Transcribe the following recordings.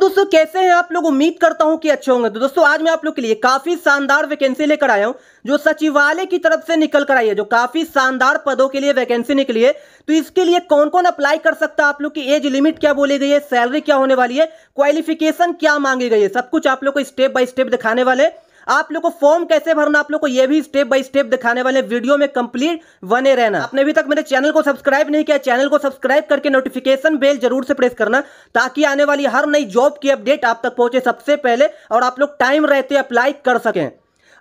दोस्तों कैसे हैं आप लोग उम्मीद करता हूं कि अच्छे होंगे तो दोस्तों आज मैं आप लोग के लिए काफी शानदार वैकेंसी लेकर आया हूं जो सचिवालय की तरफ से निकल कर आई है जो काफी शानदार पदों के लिए वैकेंसी निकली है तो इसके लिए कौन कौन अप्लाई कर सकता है आप लोग की एज लिमिट क्या बोली गई है सैलरी क्या होने वाली है क्वालिफिकेशन क्या मांगी गई है सब कुछ आप लोग को स्टेप बाय स्टेप दिखाने वाले आप लोग को फॉर्म कैसे भरना आप लोग को ये भी स्टेप बाय स्टेप दिखाने वाले वीडियो में कंप्लीट बने रहना आपने अभी तक मेरे चैनल को सब्सक्राइब नहीं किया चैनल को सब्सक्राइब करके नोटिफिकेशन बेल जरूर से प्रेस करना ताकि आने वाली हर नई जॉब की अपडेट आप तक पहुंचे सबसे पहले और आप लोग टाइम रहते अप्लाई कर सकें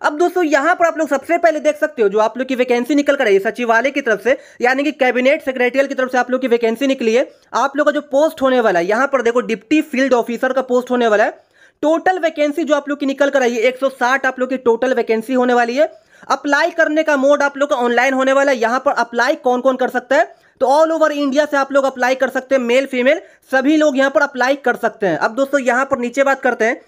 अब दोस्तों यहां पर आप लोग सबसे पहले देख सकते हो जो आप लोग की वैकेंसी निकल कर है सचिवालय की तरफ से यानी कि कैबिनेट सेक्रेटरियल की तरफ से आप लोग की वैकेंसी निकली है आप लोग का जो पोस्ट होने वाला है यहां पर देखो डिप्टी फील्ड ऑफिसर का पोस्ट होने वाला है टोटल वैकेंसी जो आप लोग की निकल कर आई है 160 आप लोग की टोटल वैकेंसी होने वाली है अप्लाई करने का मोड आप लोग का ऑनलाइन होने वाला है यहाँ पर अप्लाई कौन कौन कर सकता है तो ऑल ओवर इंडिया से आप लोग अप्लाई कर सकते हैं मेल फीमेल सभी लोग यहाँ पर अप्लाई कर सकते हैं अब दोस्तों यहाँ पर नीचे बात करते हैं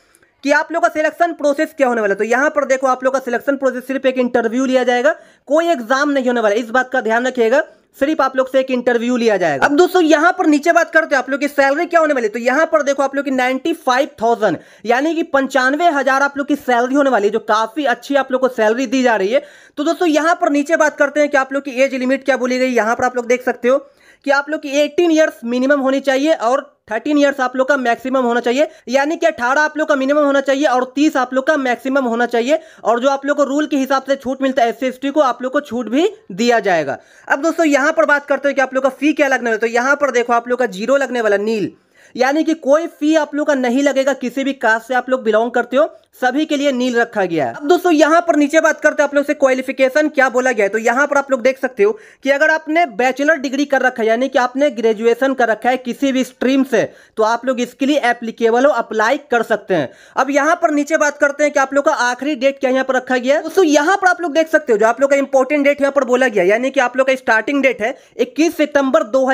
कि आप लोग का सिलेक्शन प्रोसेस क्या होने वाला है तो यहाँ पर देखो आप लोग का सिलेक्शन प्रोसेस सिर्फ एक इंटरव्यू लिया जाएगा कोई एग्जाम नहीं होने वाला इस बात का ध्यान रखिएगा सिर्फ आप लोग से एक इंटरव्यू लिया जाएगा अब दोस्तों यहां पर नीचे बात करते हैं आप लोग की सैलरी क्या होने वाली तो यहां पर देखो आप लोग की नाइन्टी फाइव थाउजेंड यानी कि पंचानवे हजार आप लोग की सैलरी होने वाली है जो काफी अच्छी आप लोग को सैलरी दी जा रही है तो दोस्तों यहां पर नीचे बात करते हैं कि आप लोग की एज लिमिट क्या बोली गई यहां पर आप लोग देख सकते हो कि आप लोग की 18 इयर्स मिनिमम होनी चाहिए और थर्टीन ईयर्स आप लोग का मैक्सिमम होना चाहिए यानी कि अठारह आप लोग का मिनिमम होना चाहिए और तीस आप लोग का मैक्सिमम होना चाहिए और जो आप लोग को रूल के हिसाब से छूट मिलता है एस को आप लोग को छूट भी दिया जाएगा अब दोस्तों यहाँ पर बात करते हो कि आप लोग का फी क्या लगने वाला तो यहाँ पर देखो आप लोग का जीरो लगने वाला नील यानी कि कोई फी आप लोग का नहीं लगेगा किसी भी कास्ट से आप लोग बिलोंग करते हो सभी के लिए नील रखा गया है अब दोस्तों यहाँ पर नीचे बात करते हैं आप लोग से क्वालिफिकेशन क्या बोला गया है तो यहाँ पर आप लोग देख सकते हो कि अगर आपने बैचलर डिग्री कर रखा है यानी कि आपने ग्रेजुएशन कर रखा है किसी भी स्ट्रीम से तो आप लोग इसके लिए एप्लीकेबल हो अप्लाई कर सकते हैं अब यहाँ पर नीचे बात करते हैं कि आप लोग का आखिरी डेट क्या यहाँ पर रखा गया है दोस्तों यहाँ पर आप लोग देख सकते हो जो आप लोग का इंपॉर्टेंट डेट यहाँ पर बोला गया यानी कि आप लोग का स्टार्टिंग डेट है इक्कीस सितंबर दो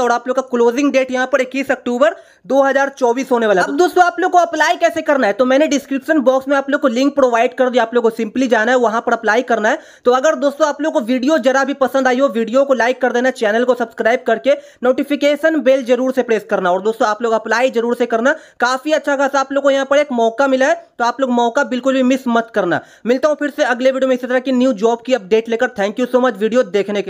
और आप लोग का क्लोजिंग डेट यहाँ पर इक्कीस अक्टूबर अक्टूबर 2024 होने वाला है अब दोस्तों आप लोग को अप्लाई कैसे करना है तो मैंने डिस्क्रिप्शन बॉक्स में आप लोग को लिंक प्रोवाइड कर दिया आप लोग को सिंपली जाना है वहां पर अप्लाई करना है तो अगर दोस्तों आप लोग को वीडियो जरा भी पसंद आई हो वीडियो को लाइक कर देना चैनल को सब्सक्राइब करके नोटिफिकेशन बेल जरूर से प्रेस करना और दोस्तों आप लोग अप्लाई जरूर से करना काफी अच्छा खासा आप लोग को यहाँ पर एक मौका मिला है तो आप लोग मौका बिल्कुल भी मिस मत करना मिलता हूँ फिर से अगले वीडियो में इसी तरह की न्यू जॉब की अपडेट लेकर thank you so much video देखने के